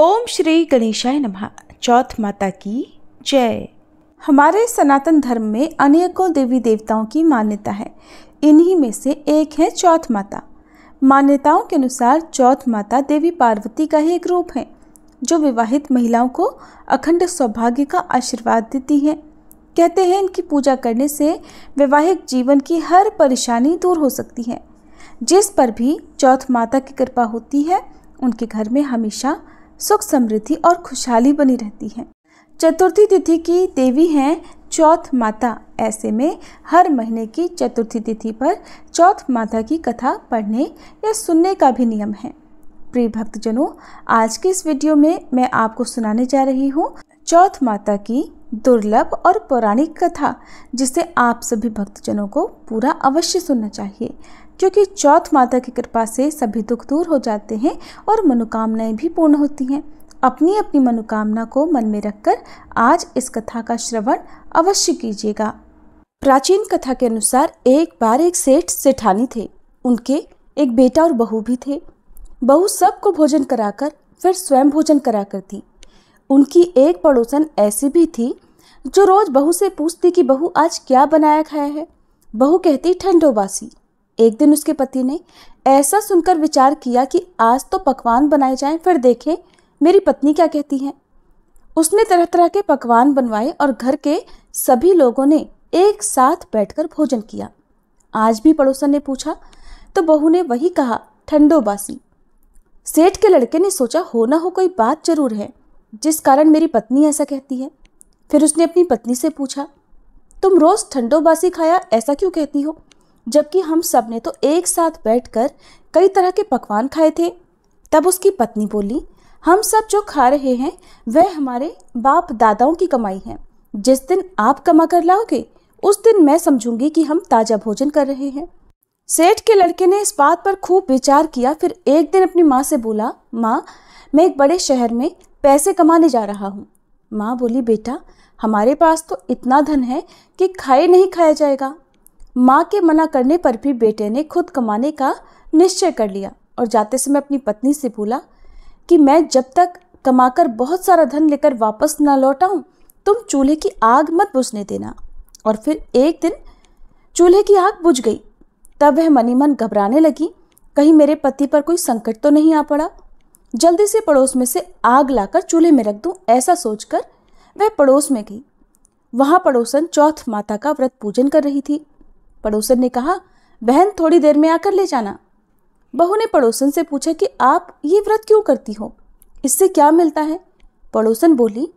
ओम श्री गणेशाय नमः चौथ माता की जय हमारे सनातन धर्म में अनेकों देवी देवताओं की मान्यता है इन्हीं में से एक है चौथ माता मान्यताओं के अनुसार चौथ माता देवी पार्वती का ही एक रूप है जो विवाहित महिलाओं को अखंड सौभाग्य का आशीर्वाद देती हैं कहते हैं इनकी पूजा करने से वैवाहिक जीवन की हर परेशानी दूर हो सकती है जिस पर भी चौथ माता की कृपा होती है उनके घर में हमेशा सुख समृद्धि और खुशहाली बनी रहती है चतुर्थी तिथि की देवी हैं चौथ माता ऐसे में हर महीने की चतुर्थी तिथि पर चौथ माता की कथा पढ़ने या सुनने का भी नियम है प्रिय भक्तजनों आज की इस वीडियो में मैं आपको सुनाने जा रही हूँ चौथ माता की दुर्लभ और पौराणिक कथा जिसे आप सभी भक्तजनों को पूरा अवश्य सुनना चाहिए क्योंकि चौथ माता की कृपा से सभी दुख दूर हो जाते हैं और मनोकामनाएं भी पूर्ण होती हैं अपनी अपनी मनोकामना को मन में रखकर आज इस कथा का श्रवण अवश्य कीजिएगा प्राचीन कथा के अनुसार एक बार एक सेठ सेठानी थे उनके एक बेटा और बहू भी थे बहू सबको भोजन कराकर फिर स्वयं भोजन करा करती उनकी एक पड़ोसन ऐसी भी थी जो रोज़ बहू से पूछती कि बहू आज क्या बनाया खाया है बहू कहती ठंडोबासी एक दिन उसके पति ने ऐसा सुनकर विचार किया कि आज तो पकवान बनाए जाएं फिर देखें मेरी पत्नी क्या कहती है उसने तरह तरह के पकवान बनवाए और घर के सभी लोगों ने एक साथ बैठकर भोजन किया आज भी पड़ोसन ने पूछा तो बहू ने वही कहा ठंडो बासी सेठ के लड़के ने सोचा हो ना हो कोई बात जरूर है जिस कारण मेरी पत्नी ऐसा कहती है फिर उसने अपनी पत्नी से पूछा तुम रोज़ ठंडो बासी खाया ऐसा क्यों कहती हो जबकि हम सब ने तो एक साथ बैठकर कई तरह के पकवान खाए थे तब उसकी पत्नी बोली हम सब जो खा रहे हैं वह हमारे बाप दादाओं की कमाई है जिस दिन आप कमा कर लाओगे उस दिन मैं समझूंगी कि हम ताज़ा भोजन कर रहे हैं सेठ के लड़के ने इस बात पर खूब विचार किया फिर एक दिन अपनी माँ से बोला माँ मैं एक बड़े शहर में पैसे कमाने जा रहा हूँ माँ बोली बेटा हमारे पास तो इतना धन है कि खाए नहीं खाया जाएगा माँ के मना करने पर भी बेटे ने खुद कमाने का निश्चय कर लिया और जाते समय अपनी पत्नी से बोला कि मैं जब तक कमाकर बहुत सारा धन लेकर वापस ना लौटाऊँ तुम चूल्हे की आग मत बुझने देना और फिर एक दिन चूल्हे की आग बुझ गई तब वह मनी मन घबराने लगी कहीं मेरे पति पर कोई संकट तो नहीं आ पड़ा जल्दी से पड़ोस में से आग लाकर चूल्हे में रख दूं ऐसा सोचकर वह पड़ोस में गई वहाँ पड़ोसन चौथ माता का व्रत पूजन कर रही थी पड़ोसन ने कहा बहन थोड़ी देर में आकर ले जाना बहू ने पड़ोसन से पूछा कि आप ये व्रत क्यों करती हो इससे क्या मिलता है पड़ोसन बोली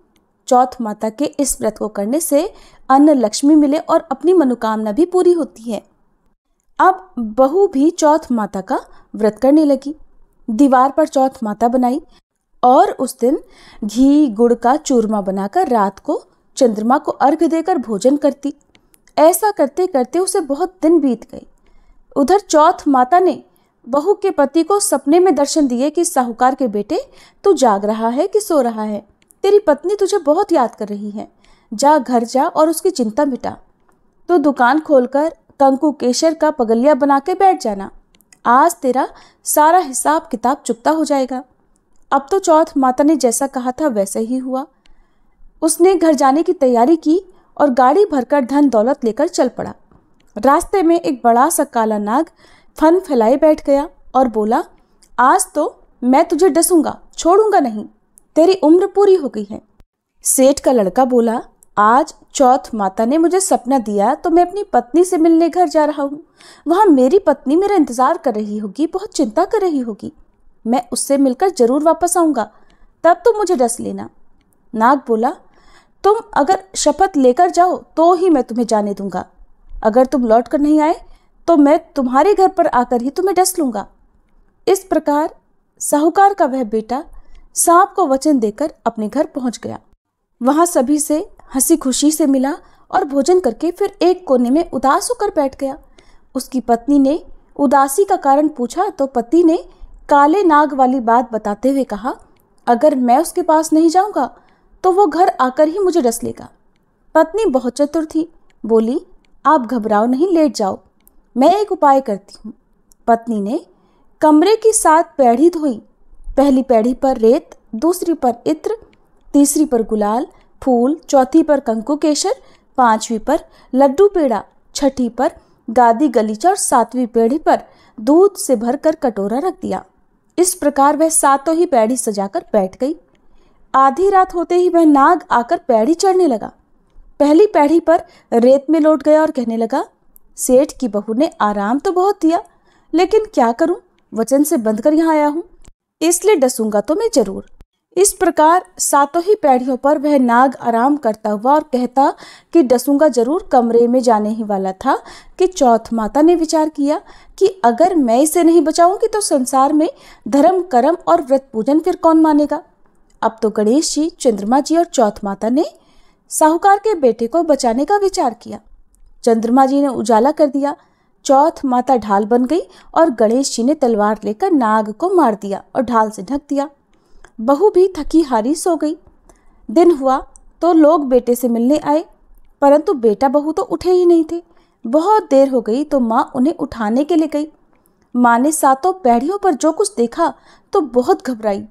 चौथ माता के इस व्रत को करने से अन्न लक्ष्मी मिले और अपनी मनोकामना भी पूरी होती है अब बहू भी चौथ माता का व्रत करने लगी दीवार पर चौथ माता बनाई और उस दिन घी गुड़ का चूरमा बनाकर रात को चंद्रमा को अर्घ देकर भोजन करती ऐसा करते करते उसे बहुत दिन बीत गई उधर चौथ माता ने बहू के पति को सपने में दर्शन दिए कि साहूकार के बेटे तू जाग रहा है कि सो रहा है तेरी पत्नी तुझे बहुत याद कर रही है जा घर जा और उसकी चिंता मिटा तो दुकान खोलकर कंकु केशर का पगलिया बना के बैठ जाना आज तेरा सारा हिसाब किताब चुकता हो जाएगा अब तो चौथ माता ने जैसा कहा था वैसे ही हुआ उसने घर जाने की तैयारी की और गाड़ी भरकर धन दौलत लेकर चल पड़ा रास्ते में एक बड़ा सा काला नाग फन फैलाए बैठ गया और बोला आज तो मैं तुझे डसूंगा छोड़ूंगा नहीं तेरी उम्र पूरी हो गई है सेठ का लड़का बोला आज चौथ माता ने मुझे सपना दिया तो मैं अपनी पत्नी से मिलने घर जा रहा हूँ वहाँ मेरी पत्नी मेरा इंतज़ार कर रही होगी बहुत चिंता कर रही होगी मैं उससे मिलकर ज़रूर वापस आऊँगा तब तुम मुझे डस लेना नाग बोला तुम अगर शपथ लेकर जाओ तो ही मैं तुम्हें जाने दूंगा अगर तुम लौट कर नहीं आए तो मैं तुम्हारे घर पर आकर ही तुम्हें डस लूंगा इस प्रकार साहूकार का वह बेटा सांप को वचन देकर अपने घर पहुंच गया वहां सभी से हंसी खुशी से मिला और भोजन करके फिर एक कोने में उदास होकर बैठ गया उसकी पत्नी ने उदासी का कारण पूछा तो पति ने काले नाग वाली बात बताते हुए कहा अगर मैं उसके पास नहीं जाऊंगा तो वो घर आकर ही मुझे डस लेगा पत्नी बहुत चतुर थी बोली आप घबराओ नहीं लेट जाओ मैं एक उपाय करती हूँ पत्नी ने कमरे की सात पैढ़ी धोई पहली पैढ़ी पर रेत दूसरी पर इत्र तीसरी पर गुलाल फूल चौथी पर कंकु केसर पांचवी पर लड्डू पेड़ा छठी पर गादी गलीचा और सातवीं पेढ़ी पर दूध से भरकर कटोरा रख दिया इस प्रकार वह सातों ही पैड़ी सजाकर बैठ गई आधी रात होते ही वह नाग आकर पैड़ी चढ़ने लगा पहली पैड़ी पर रेत में लौट गया और कहने लगा सेठ की बहू ने आराम तो बहुत दिया लेकिन क्या करूं वचन से कर यहाँ आया हूँ इसलिए डसूंगा तो मैं जरूर इस प्रकार सातों ही पैढ़ियों पर वह नाग आराम करता हुआ और कहता कि डसूंगा जरूर कमरे में जाने ही वाला था कि चौथ माता ने विचार किया कि अगर मैं इसे नहीं बचाऊंगी तो संसार में धर्म कर्म और व्रत पूजन फिर कौन मानेगा अब तो गणेश जी चंद्रमा जी और चौथ माता ने साहूकार के बेटे को बचाने का विचार किया चंद्रमा जी ने उजाला कर दिया चौथ माता ढाल बन गई और गणेश जी ने तलवार लेकर नाग को मार दिया और ढाल से ढक दिया बहू भी थकी हारी सो गई दिन हुआ तो लोग बेटे से मिलने आए परंतु बेटा बहू तो उठे ही नहीं थे बहुत देर हो गई तो माँ उन्हें उठाने के लिए गई माँ ने सातों पैड़ियों पर जो कुछ देखा तो बहुत घबराई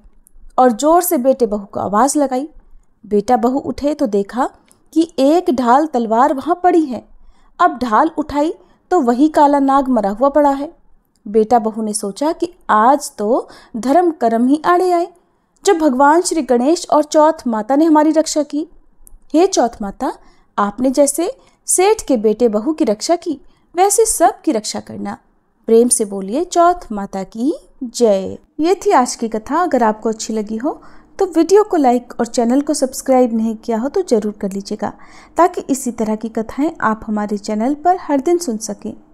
और जोर से बेटे बहू को आवाज़ लगाई बेटा बहू उठे तो देखा कि एक ढाल तलवार वहाँ पड़ी है अब ढाल उठाई तो वही काला नाग मरा हुआ पड़ा है बेटा बहू ने सोचा कि आज तो धर्म कर्म ही आड़े आए जब भगवान श्री गणेश और चौथ माता ने हमारी रक्षा की हे चौथ माता आपने जैसे सेठ के बेटे बहू की रक्षा की वैसे सब की रक्षा करना प्रेम से बोलिए चौथ माता की जय ये थी आज की कथा अगर आपको अच्छी लगी हो तो वीडियो को लाइक और चैनल को सब्सक्राइब नहीं किया हो तो ज़रूर कर लीजिएगा ताकि इसी तरह की कथाएं आप हमारे चैनल पर हर दिन सुन सकें